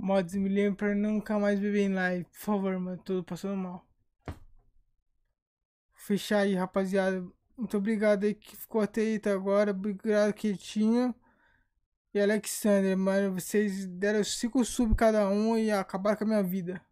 Mods me lembra pra nunca mais beber em live. Por favor, mano. Tô passando mal. fechar aí, rapaziada. Muito obrigado aí que ficou até aí tá agora. Obrigado, tinha E Alexander, mano. Vocês deram cinco sub cada um e acabaram com a minha vida.